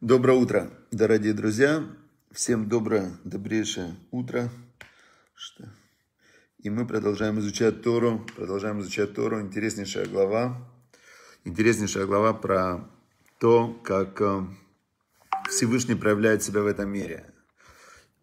Доброе утро, дорогие друзья. Всем доброе, добрейшее утро. Что? И мы продолжаем изучать Тору. Продолжаем изучать Тору. Интереснейшая глава. Интереснейшая глава про то, как э, Всевышний проявляет себя в этом мире.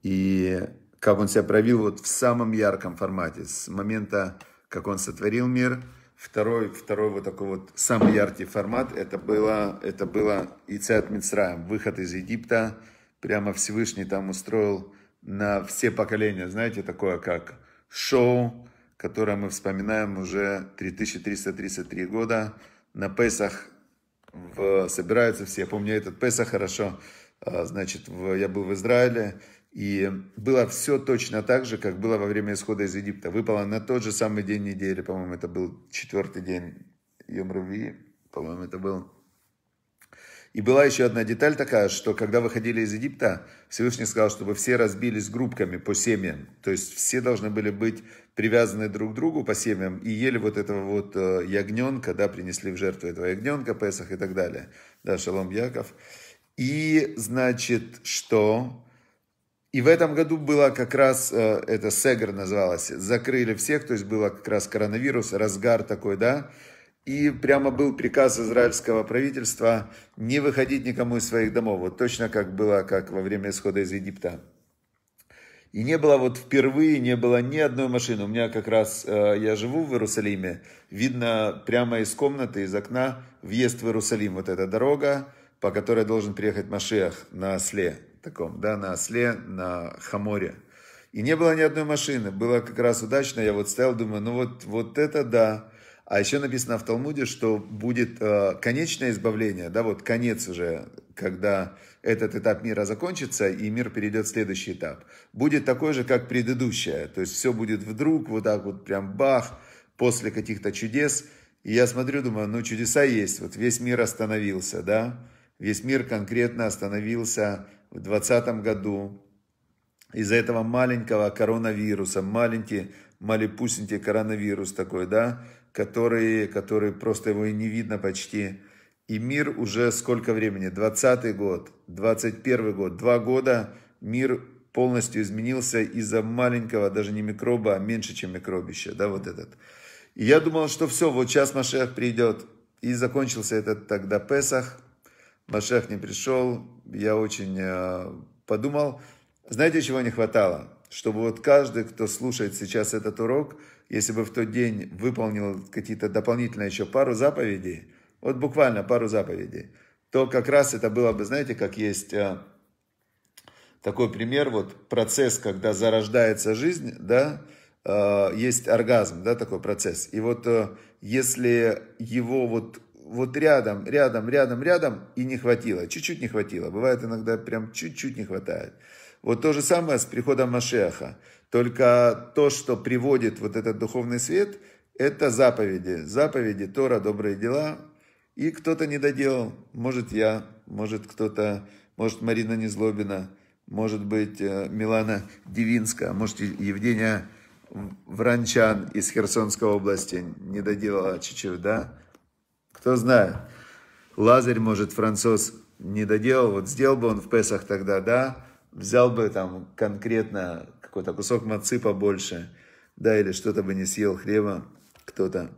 И как он себя проявил вот в самом ярком формате. С момента, как он сотворил мир – Второй, второй вот такой вот самый яркий формат, это было, это было Ицат Мицраем, выход из Египта. Прямо Всевышний там устроил на все поколения, знаете, такое как шоу, которое мы вспоминаем уже 3333 года. На Песах в, собираются все. Я помню этот Песах хорошо. А, значит, в, я был в Израиле, и было все точно так же, как было во время исхода из Египта. Выпало на тот же самый день недели, по-моему, это был четвертый день Йомруви, по-моему, это был. И была еще одна деталь такая, что когда выходили из Египта, Всевышний сказал, чтобы все разбились группками по семьям. То есть все должны были быть привязаны друг к другу по семьям и ели вот этого вот э, ягненка, да, принесли в жертву этого ягненка, Песах и так далее. Да, шалом Яков. И, значит, что? И в этом году было как раз, э, это Сегр называлось, закрыли всех, то есть было как раз коронавирус, разгар такой, да, и прямо был приказ израильского правительства не выходить никому из своих домов, вот точно как было, как во время исхода из Египта. И не было вот впервые, не было ни одной машины. У меня как раз, э, я живу в Иерусалиме, видно прямо из комнаты, из окна, въезд в Иерусалим, вот эта дорога, по которой должен приехать Машиах на осле таком, да, на осле, на хаморе. И не было ни одной машины. Было как раз удачно. Я вот стоял, думаю, ну вот, вот это да. А еще написано в Талмуде, что будет э, конечное избавление, да, вот конец уже, когда этот этап мира закончится, и мир перейдет в следующий этап. Будет такой же, как предыдущее. То есть все будет вдруг, вот так вот прям бах, после каких-то чудес. И я смотрю, думаю, ну чудеса есть, вот весь мир остановился, да, весь мир конкретно остановился, в 2020 году из-за этого маленького коронавируса, маленький, малепусенький коронавирус такой, да, который, который просто его и не видно почти. И мир уже сколько времени? 20 год, 21 год, два года мир полностью изменился из-за маленького, даже не микроба, а меньше, чем микробище, да, вот этот. И я думал, что все, вот сейчас Машех придет. И закончился этот тогда Песах – Машех не пришел, я очень э, подумал. Знаете, чего не хватало? Чтобы вот каждый, кто слушает сейчас этот урок, если бы в тот день выполнил какие-то дополнительные еще пару заповедей, вот буквально пару заповедей, то как раз это было бы, знаете, как есть э, такой пример, вот процесс, когда зарождается жизнь, да, э, есть оргазм, да, такой процесс. И вот если его вот вот рядом, рядом, рядом, рядом, и не хватило, чуть-чуть не хватило. Бывает иногда прям чуть-чуть не хватает. Вот то же самое с приходом Машеха. Только то, что приводит вот этот духовный свет, это заповеди. Заповеди, Тора, добрые дела. И кто-то не доделал. Может я, может кто-то, может Марина Незлобина, может быть э, Милана Дивинская может Евгения Вранчан из Херсонской области не доделала чуть-чуть, да? Кто знает. Лазарь, может, француз не доделал, вот сделал бы он в Песах тогда, да, взял бы там конкретно какой-то кусок мацы побольше, да, или что-то бы не съел хлеба кто-то.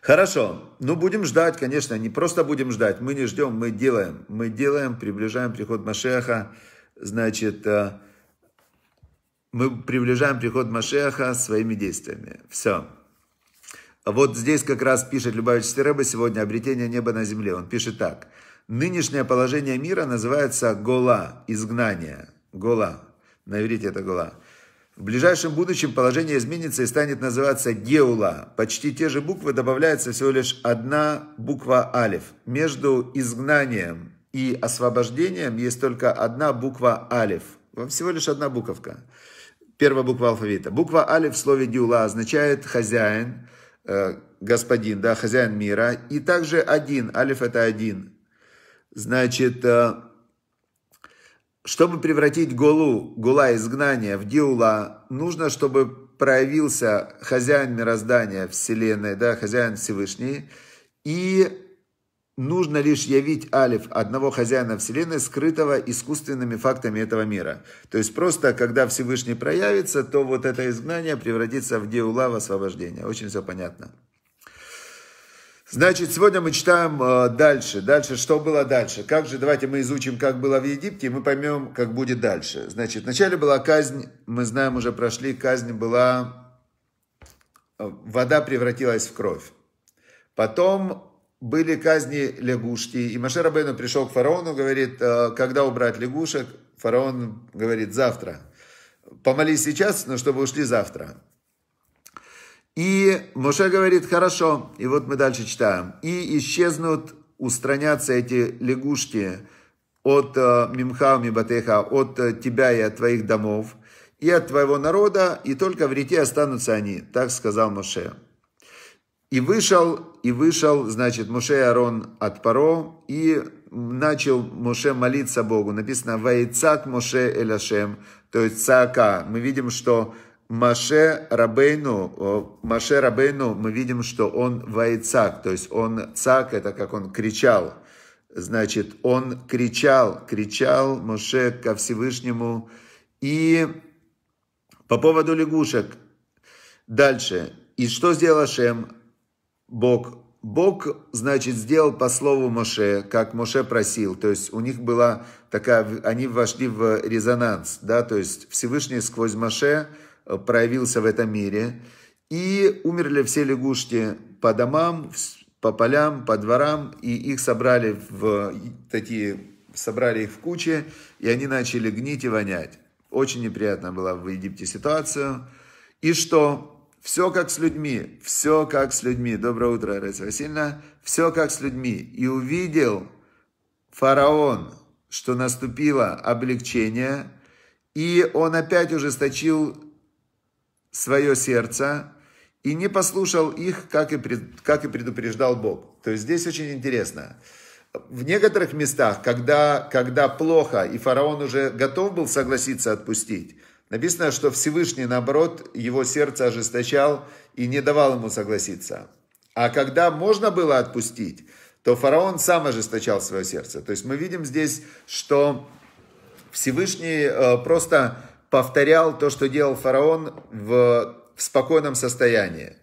Хорошо, ну будем ждать, конечно, не просто будем ждать, мы не ждем, мы делаем, мы делаем, приближаем приход Машеха, значит, э, мы приближаем приход Машеха своими действиями. Все. Вот здесь как раз пишет Любавич Стереба сегодня «Обретение неба на земле». Он пишет так. Нынешнее положение мира называется гола, изгнание. Гола. Наверите это гола. В ближайшем будущем положение изменится и станет называться геула. Почти те же буквы добавляется всего лишь одна буква алиф. Между изгнанием и освобождением есть только одна буква алиф. Вам всего лишь одна буковка. Первая буква алфавита. Буква алиф в слове геула означает хозяин Э, господин, да, хозяин мира. И также один, алиф это один. Значит, э, чтобы превратить Голу, Гула изгнания в Диула, нужно, чтобы проявился хозяин мироздания Вселенной, да, хозяин Всевышний, и нужно лишь явить алиф одного хозяина Вселенной, скрытого искусственными фактами этого мира. То есть просто, когда Всевышний проявится, то вот это изгнание превратится в геула, в освобождение. Очень все понятно. Значит, сегодня мы читаем э, дальше. Дальше, что было дальше? Как же, давайте мы изучим, как было в Египте, и мы поймем, как будет дальше. Значит, вначале была казнь, мы знаем, уже прошли, казнь была... Э, вода превратилась в кровь. Потом были казни лягушки. И Маше Рабейну пришел к фараону, говорит, «Э, когда убрать лягушек? Фараон говорит, завтра. Помолись сейчас, но чтобы ушли завтра. И Моше говорит, хорошо. И вот мы дальше читаем. И исчезнут, устранятся эти лягушки от э, Мимха, Мибатеха, от э, тебя и от твоих домов, и от твоего народа, и только в рите останутся они. Так сказал Моше. И вышел, и вышел, значит, Муше и Арон от Паро, и начал Муше молиться Богу. Написано «Ваицат Муше Эляшем», то есть цака. Мы видим, что Маше Рабейну, Маше Рабейну, мы видим, что он вайцак, то есть он цак, это как он кричал. Значит, он кричал, кричал Маше ко Всевышнему. И по поводу лягушек. Дальше. И что сделал Шем? Бог. Бог, значит, сделал по слову Моше, как Моше просил. То есть у них была такая, они вошли в резонанс, да, то есть Всевышний сквозь Моше э, проявился в этом мире. И умерли все лягушки по домам, по полям, по дворам, и их собрали в такие, собрали их в кучи, и они начали гнить и вонять. Очень неприятно была в Египте ситуация. И что? Все как с людьми, все как с людьми. Доброе утро, Раиса Васильевна. Все как с людьми. И увидел фараон, что наступило облегчение, и он опять ужесточил свое сердце и не послушал их, как и, пред, как и предупреждал Бог. То есть здесь очень интересно. В некоторых местах, когда, когда плохо, и фараон уже готов был согласиться отпустить, Написано, что Всевышний, наоборот, его сердце ожесточал и не давал ему согласиться. А когда можно было отпустить, то фараон сам ожесточал свое сердце. То есть мы видим здесь, что Всевышний э, просто повторял то, что делал фараон в, в спокойном состоянии.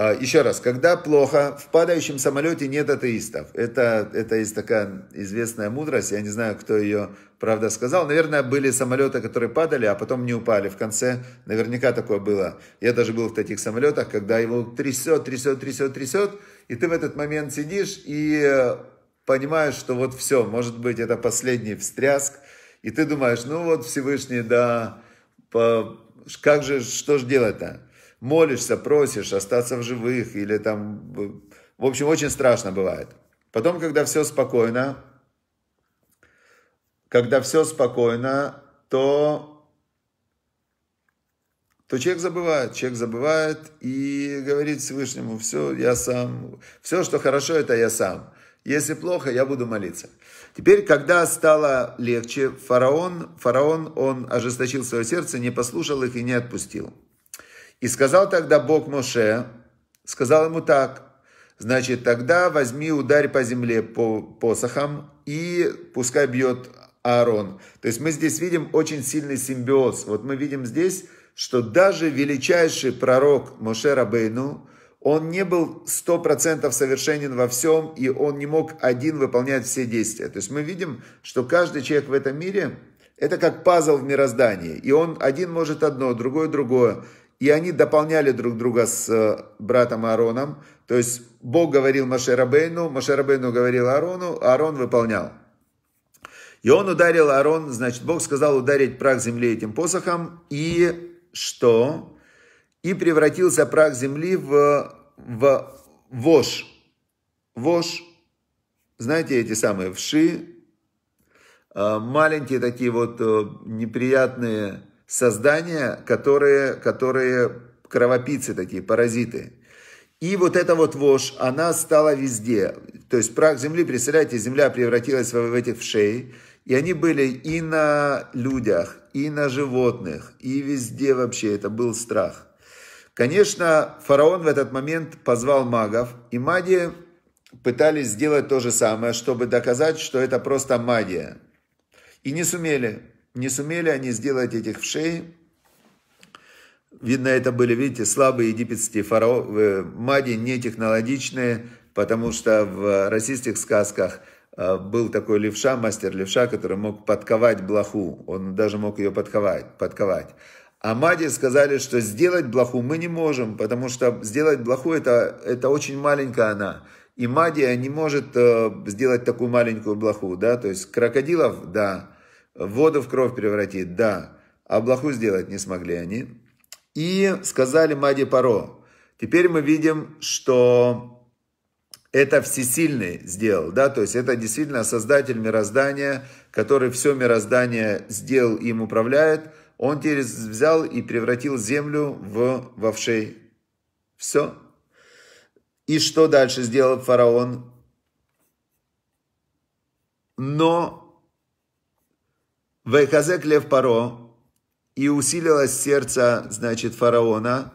А, Еще раз, когда плохо, в падающем самолете нет атеистов. Это, это есть такая известная мудрость, я не знаю, кто ее, правда, сказал. Наверное, были самолеты, которые падали, а потом не упали в конце. Наверняка такое было. Я даже был в таких самолетах, когда его трясет, трясет, трясет, трясет, и ты в этот момент сидишь и э, понимаешь, что вот все, может быть, это последний встряск, и ты думаешь, ну вот Всевышний, да, по, как же, что же делать-то? молишься, просишь остаться в живых или там... В общем, очень страшно бывает. Потом, когда все спокойно, когда все спокойно, то, то человек забывает, человек забывает и говорит Всевышнему, все, я сам, все, что хорошо, это я сам. Если плохо, я буду молиться. Теперь, когда стало легче, фараон, фараон, он ожесточил свое сердце, не послушал их и не отпустил. И сказал тогда Бог Моше, сказал ему так, значит, тогда возьми ударь по земле по посохам и пускай бьет Аарон. То есть мы здесь видим очень сильный симбиоз. Вот мы видим здесь, что даже величайший пророк Моше Рабейну, он не был 100% совершенен во всем, и он не мог один выполнять все действия. То есть мы видим, что каждый человек в этом мире, это как пазл в мироздании. И он один может одно, другое другое и они дополняли друг друга с э, братом Аароном. То есть Бог говорил Маше Рабейну, Маше Рабейну говорил Аарону, а Аарон выполнял. И он ударил Аарон, значит, Бог сказал ударить прах земли этим посохом, и что? И превратился прах земли в, в вож. Вож, знаете, эти самые вши, э, маленькие такие вот э, неприятные создания, которые, которые кровопийцы такие, паразиты. И вот эта вот вошь, она стала везде. То есть прах земли, представляете, земля превратилась в этих в И они были и на людях, и на животных, и везде вообще. Это был страх. Конечно, фараон в этот момент позвал магов, и маги пытались сделать то же самое, чтобы доказать, что это просто магия. И не сумели. Не сумели они сделать этих вшей. Видно, это были, видите, слабые египетские фарао... Э, мади нетехнологичные, потому что в российских сказках э, был такой левша, мастер левша, который мог подковать блоху. Он даже мог ее подковать. подковать. А мади сказали, что сделать блоху мы не можем, потому что сделать блоху это, это очень маленькая она. И магия не может э, сделать такую маленькую блоху, да, то есть крокодилов, да, воду в кровь превратит, да, а блоху сделать не смогли они. И сказали Мади Паро, теперь мы видим, что это всесильный сделал, да, то есть это действительно создатель мироздания, который все мироздание сделал и им управляет, он теперь взял и превратил землю в вовшей. Все. И что дальше сделал фараон? Но Вайхазек лев паро, и усилилось сердце, значит, фараона,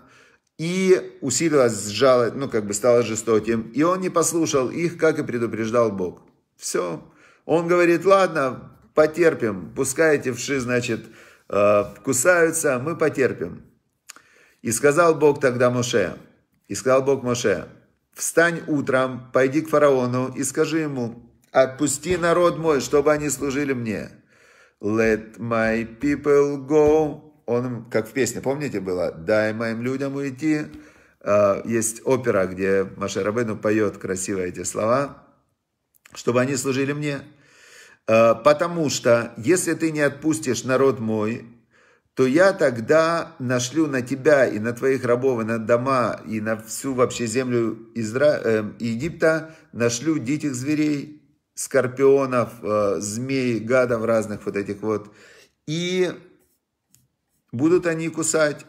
и усилилось жалость, ну, как бы стало жестоким, и он не послушал их, как и предупреждал Бог. Все. Он говорит, ладно, потерпим, пускай эти вши, значит, э, кусаются, мы потерпим. И сказал Бог тогда Моше, и сказал Бог Моше, встань утром, пойди к фараону и скажи ему, отпусти народ мой, чтобы они служили мне. Let my people go. Он, как в песне, помните, было? Дай моим людям уйти. А, есть опера, где Маша Рабейну поет красиво эти слова. Чтобы они служили мне. А, Потому что, если ты не отпустишь народ мой, то я тогда нашлю на тебя и на твоих рабов, и на дома, и на всю вообще землю Изра... Э, Египта, нашлю диких зверей, скорпионов, э, змей, гадов разных вот этих вот. И будут они кусать.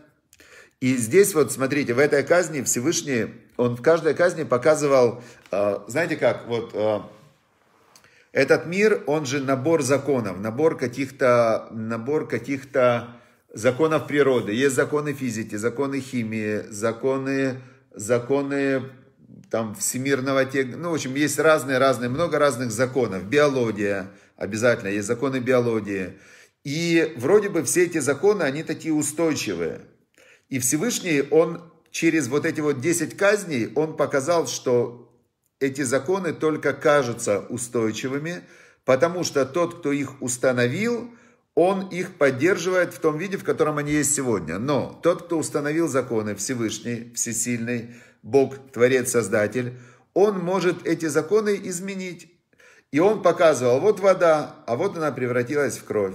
И здесь вот, смотрите, в этой казни Всевышний, он в каждой казни показывал, э, знаете как, вот э, этот мир, он же набор законов, набор каких-то, набор каких-то законов природы. Есть законы физики, законы химии, законы, законы там всемирного тег... Ну, в общем, есть разные-разные, много разных законов. Биология обязательно, есть законы биологии. И вроде бы все эти законы, они такие устойчивые. И Всевышний, он через вот эти вот 10 казней, он показал, что эти законы только кажутся устойчивыми, потому что тот, кто их установил, он их поддерживает в том виде, в котором они есть сегодня. Но тот, кто установил законы Всевышний, Всесильный, Бог, Творец, Создатель, он может эти законы изменить. И он показывал, вот вода, а вот она превратилась в кровь.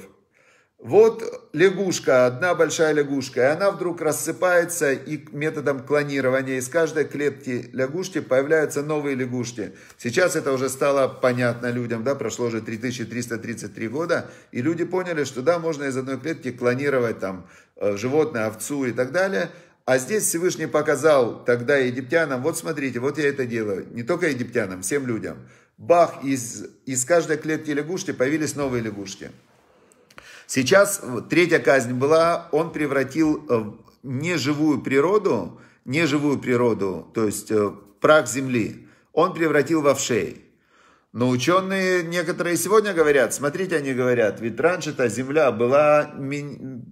Вот лягушка, одна большая лягушка, и она вдруг рассыпается и методом клонирования из каждой клетки лягушки появляются новые лягушки. Сейчас это уже стало понятно людям, да, прошло уже 3333 года, и люди поняли, что да, можно из одной клетки клонировать там э, животное, овцу и так далее. А здесь Всевышний показал тогда египтянам, вот смотрите, вот я это делаю, не только египтянам, всем людям. Бах, из, из каждой клетки лягушки появились новые лягушки. Сейчас э, третья казнь была, он превратил э, в неживую природу, неживую природу, то есть э, прах земли, он превратил во вшей. Но ученые некоторые сегодня говорят, смотрите, они говорят, ведь раньше-то земля была,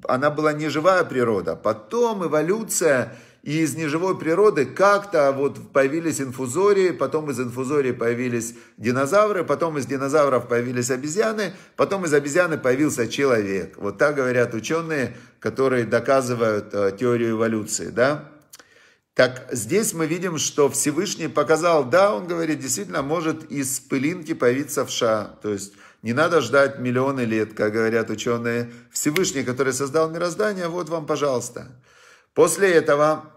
она была неживая природа, потом эволюция и из неживой природы как-то вот появились инфузории, потом из инфузории появились динозавры, потом из динозавров появились обезьяны, потом из обезьяны появился человек. Вот так говорят ученые, которые доказывают э, теорию эволюции, да? Так здесь мы видим, что Всевышний показал, да, он говорит, действительно может из пылинки появиться вша. То есть не надо ждать миллионы лет, как говорят ученые. Всевышний, который создал мироздание, вот вам, пожалуйста. После этого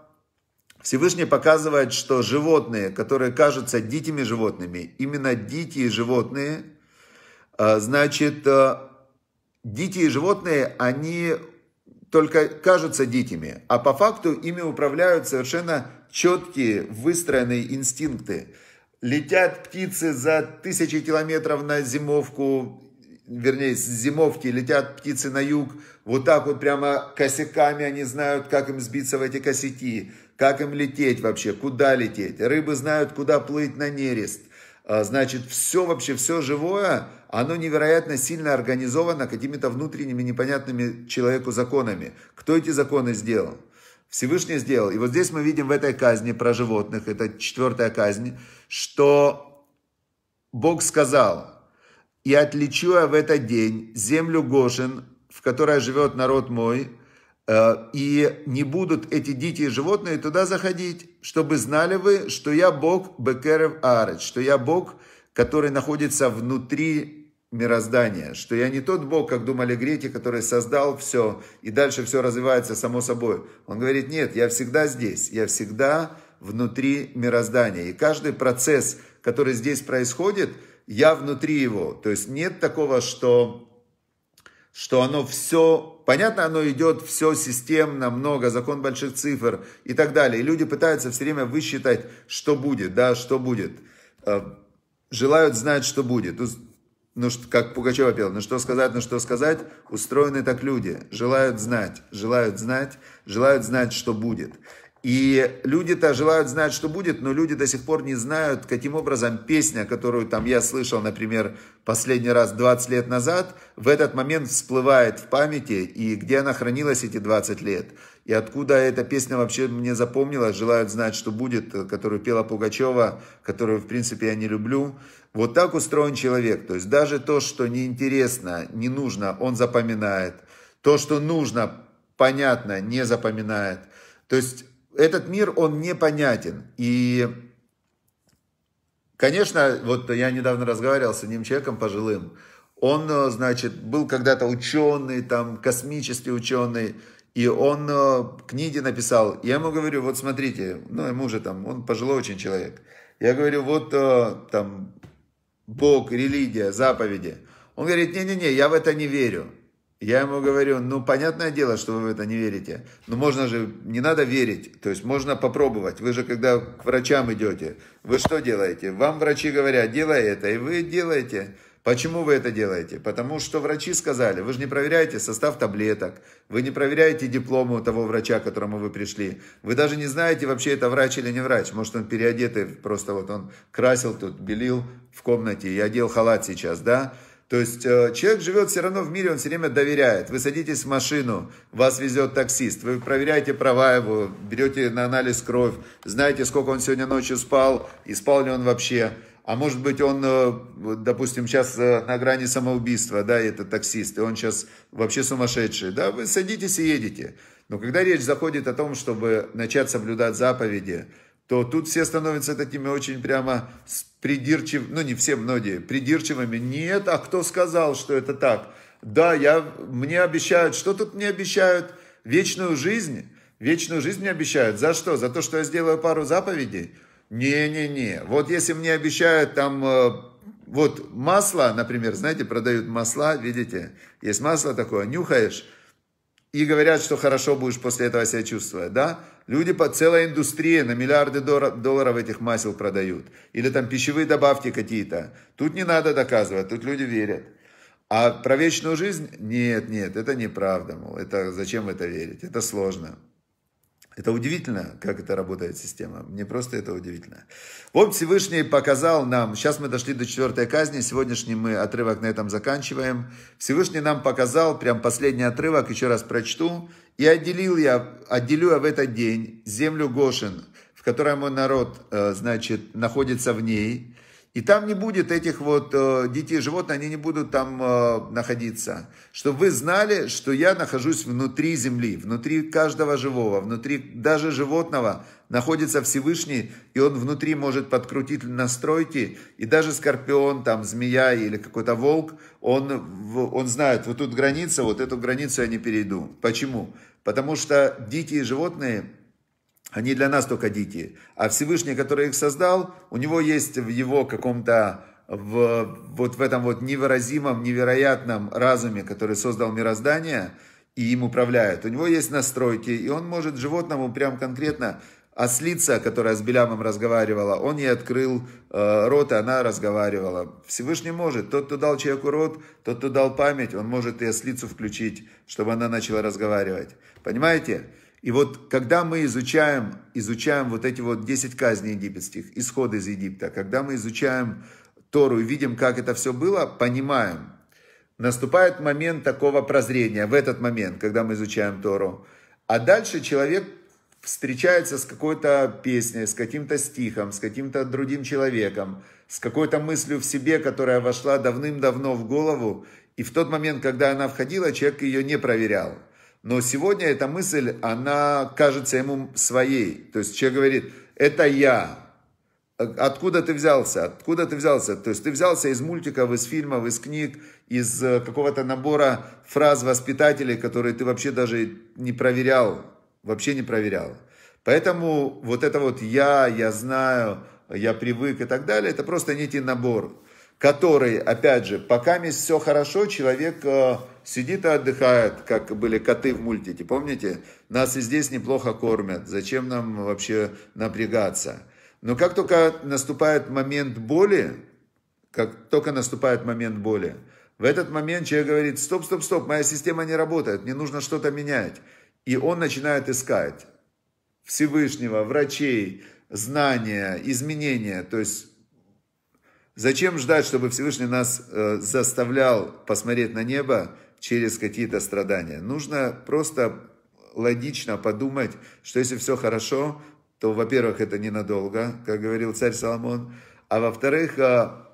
Всевышний показывает, что животные, которые кажутся дикими животными, именно дикие животные, э, значит, э, дикие животные, они только кажутся дикими, а по факту ими управляют совершенно четкие, выстроенные инстинкты. Летят птицы за тысячи километров на зимовку, вернее, с зимовки летят птицы на юг, вот так вот прямо косяками они знают, как им сбиться в эти косяки. Как им лететь вообще? Куда лететь? Рыбы знают, куда плыть на нерест. А, значит, все вообще, все живое, оно невероятно сильно организовано какими-то внутренними непонятными человеку законами. Кто эти законы сделал? Всевышний сделал. И вот здесь мы видим в этой казни про животных, это четвертая казнь, что Бог сказал, «И отличу я в этот день землю Гошин, в которой живет народ мой, Э, и не будут эти дикие животные туда заходить, чтобы знали вы, что я Бог Бекерев Арет, что я Бог, который находится внутри мироздания, что я не тот Бог, как думали греки, который создал все, и дальше все развивается само собой. Он говорит, нет, я всегда здесь, я всегда внутри мироздания. И каждый процесс, который здесь происходит, я внутри его. То есть нет такого, что что оно все, понятно, оно идет все системно, много, закон больших цифр и так далее. И люди пытаются все время высчитать, что будет, да, что будет. Э, желают знать, что будет. Ну, как Пугачева пел ну что сказать, ну что сказать, устроены так люди. Желают знать, желают знать, желают знать, что будет. И люди-то желают знать, что будет, но люди до сих пор не знают, каким образом песня, которую там я слышал, например, последний раз 20 лет назад, в этот момент всплывает в памяти, и где она хранилась эти 20 лет. И откуда эта песня вообще мне запомнилась, желают знать, что будет, э, которую пела Пугачева, которую, в принципе, я не люблю. Вот так устроен человек. То есть даже то, что неинтересно, не нужно, он запоминает. То, что нужно, понятно, не запоминает. То есть этот мир, он непонятен. И, конечно, вот я недавно разговаривал с одним человеком пожилым. Он, э, значит, был когда-то ученый, там, космический ученый, и он э, книги написал. Я ему говорю, вот смотрите, ну, ему же там, он пожилой очень человек. Я говорю, вот э, там Бог, религия, заповеди. Он говорит, не-не-не, я в это не верю. Я ему говорю, ну, понятное дело, что вы в это не верите. Но можно же, не надо верить. То есть можно попробовать. Вы же, когда к врачам идете, вы что делаете? Вам врачи говорят, делай это, и вы делаете. Почему вы это делаете? Потому что врачи сказали, вы же не проверяете состав таблеток, вы не проверяете диплому того врача, к которому вы пришли. Вы даже не знаете, вообще это врач или не врач. Может, он переодетый, просто вот он красил тут, белил в комнате и одел халат сейчас, да? То есть э, человек живет все равно в мире, он все время доверяет. Вы садитесь в машину, вас везет таксист, вы проверяете права его, берете на анализ кровь, знаете, сколько он сегодня ночью спал и спал ли он вообще. А может быть, он, э, допустим, сейчас э, на грани самоубийства, да, это таксист, и он сейчас вообще сумасшедший. Да, вы садитесь и едете. Но когда речь заходит о том, чтобы начать соблюдать заповеди, то тут все становятся такими очень прямо придирчивыми, ну не все, многие, придирчивыми. Нет, а кто сказал, что это так? Да, я, мне обещают, что тут мне обещают? Вечную жизнь? Вечную жизнь мне обещают. За что? За то, что я сделаю пару заповедей? Не-не-не. Вот если мне обещают там э, вот масло, например, знаете, продают масла, видите, есть масло такое, нюхаешь, и говорят, что хорошо будешь после этого себя чувствовать, да? Люди по целой индустрии на миллиарды долларов этих масел продают. Или там пищевые добавки какие-то. Тут не надо доказывать, тут люди верят. А про вечную жизнь? Нет, нет, это неправда. Мол, это, зачем в это верить? Это сложно. Это удивительно, как это работает система. Мне просто это удивительно. Вот Всевышний показал нам, сейчас мы дошли до четвертой казни, сегодняшний мы отрывок на этом заканчиваем. Всевышний нам показал, прям последний отрывок, еще раз прочту. «И отделил я, отделю я в этот день землю Гошин, в которой мой народ, э, значит, находится в ней, и там не будет этих вот э, детей животных, они не будут там э, находиться. Чтобы вы знали, что я нахожусь внутри земли, внутри каждого живого, внутри даже животного находится Всевышний, и он внутри может подкрутить настройки, и даже скорпион, там, змея или какой-то волк, он, он знает, вот тут граница, вот эту границу я не перейду. Почему? Потому что дикие животные они для нас только дикие. А Всевышний, который их создал, у него есть в его каком-то, в, вот в этом вот невыразимом, невероятном разуме, который создал мироздание и им управляет. У него есть настройки, и он может животному прям конкретно Ослица, а которая с Белямом разговаривала, он ей открыл э, рот, и она разговаривала. Всевышний может. Тот, кто дал человеку рот, тот, кто дал память, он может и ослицу включить, чтобы она начала разговаривать. Понимаете? И вот когда мы изучаем, изучаем вот эти вот 10 казней египетских, исходы из Египта, когда мы изучаем Тору и видим, как это все было, понимаем, наступает момент такого прозрения, в этот момент, когда мы изучаем Тору. А дальше человек встречается с какой-то песней, с каким-то стихом, с каким-то другим человеком, с какой-то мыслью в себе, которая вошла давным-давно в голову, и в тот момент, когда она входила, человек ее не проверял. Но сегодня эта мысль, она кажется ему своей. То есть человек говорит, это я. «А, откуда ты взялся? Откуда ты взялся? То есть ты взялся из мультиков, из фильмов, из книг, из э, какого-то набора фраз воспитателей, которые ты вообще даже не проверял, вообще не проверял. Поэтому вот это вот я, я знаю, я привык и так далее, это просто некий набор, который, опять же, пока все хорошо, человек э, сидит и отдыхает, как были коты в мультике, помните? Нас и здесь неплохо кормят, зачем нам вообще напрягаться? Но как только наступает момент боли, как только наступает момент боли, в этот момент человек говорит, стоп, стоп, стоп, моя система не работает, мне нужно что-то менять. И он начинает искать Всевышнего, врачей, знания, изменения. То есть зачем ждать, чтобы Всевышний нас э, заставлял посмотреть на небо через какие-то страдания. Нужно просто логично подумать, что если все хорошо, то, во-первых, это ненадолго, как говорил царь Соломон, а во-вторых, а,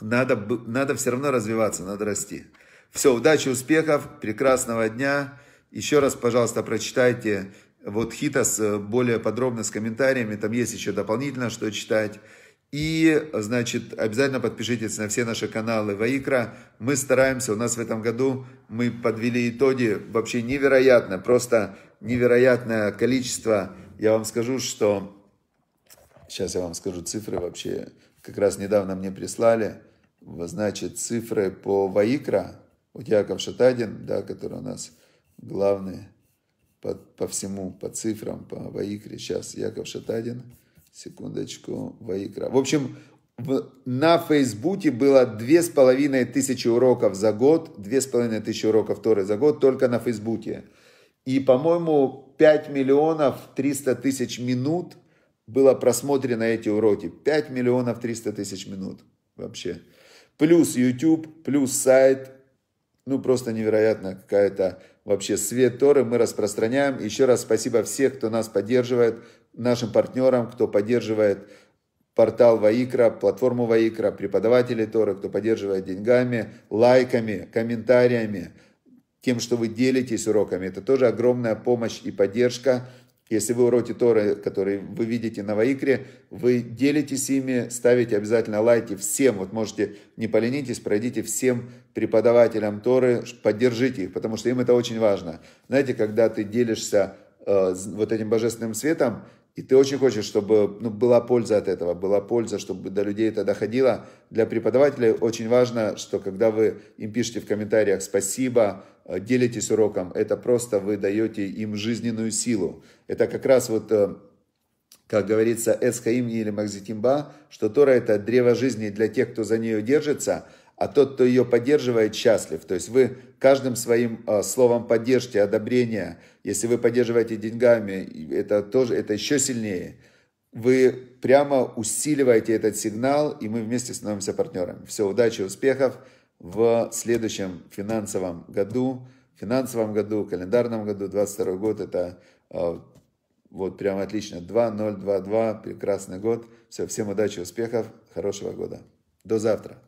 надо, надо все равно развиваться, надо расти. Все, удачи, успехов, прекрасного дня. Еще раз, пожалуйста, прочитайте вот Хитас э, более подробно с комментариями, там есть еще дополнительно, что читать. И, значит, обязательно подпишитесь на все наши каналы Ваикра. Мы стараемся, у нас в этом году мы подвели итоги вообще невероятно, просто невероятное количество. Я вам скажу, что... Сейчас я вам скажу цифры вообще. Как раз недавно мне прислали, значит, цифры по Ваикра. Вот Яков Шатадин, да, который у нас главный по, по всему, по цифрам, по Ваикре. Сейчас Яков Шатадин. Секундочку, Ваикра. В общем, в, на Фейсбуке было две с половиной тысячи уроков за год, две с половиной тысячи уроков Торы за год только на Фейсбуке. И, по-моему, 5 миллионов 300 тысяч минут было просмотрено эти уроки. 5 миллионов 300 тысяч минут вообще. Плюс YouTube, плюс сайт. Ну, просто невероятно какая-то вообще свет Торы мы распространяем. Еще раз спасибо всем кто нас поддерживает, нашим партнерам, кто поддерживает портал Ваикра, платформу Ваикра, преподаватели Торы, кто поддерживает деньгами, лайками, комментариями, тем, что вы делитесь уроками. Это тоже огромная помощь и поддержка. Если вы уроки Торы, которые вы видите на Ваикре, вы делитесь ими, ставите обязательно лайки всем. Вот можете, не поленитесь, пройдите всем преподавателям Торы, поддержите их, потому что им это очень важно. Знаете, когда ты делишься э, вот этим божественным светом, и ты очень хочешь, чтобы ну, была польза от этого, была польза, чтобы до людей это доходило. Для преподавателей очень важно, что когда вы им пишете в комментариях «спасибо», э, делитесь уроком, это просто вы даете им жизненную силу. Это как раз вот, э, как говорится, эсхаимни или магзитимба, что Тора – это древо жизни для тех, кто за нее держится – а тот, кто ее поддерживает, счастлив. То есть вы каждым своим а, словом поддержки, одобрения, если вы поддерживаете деньгами, это тоже, это еще сильнее. Вы прямо усиливаете этот сигнал, и мы вместе становимся партнерами. Все, удачи, успехов в следующем финансовом году, финансовом году, календарном году, 22 год, это а, вот прям отлично. 2022, прекрасный год. Все, всем удачи, успехов, хорошего года. До завтра.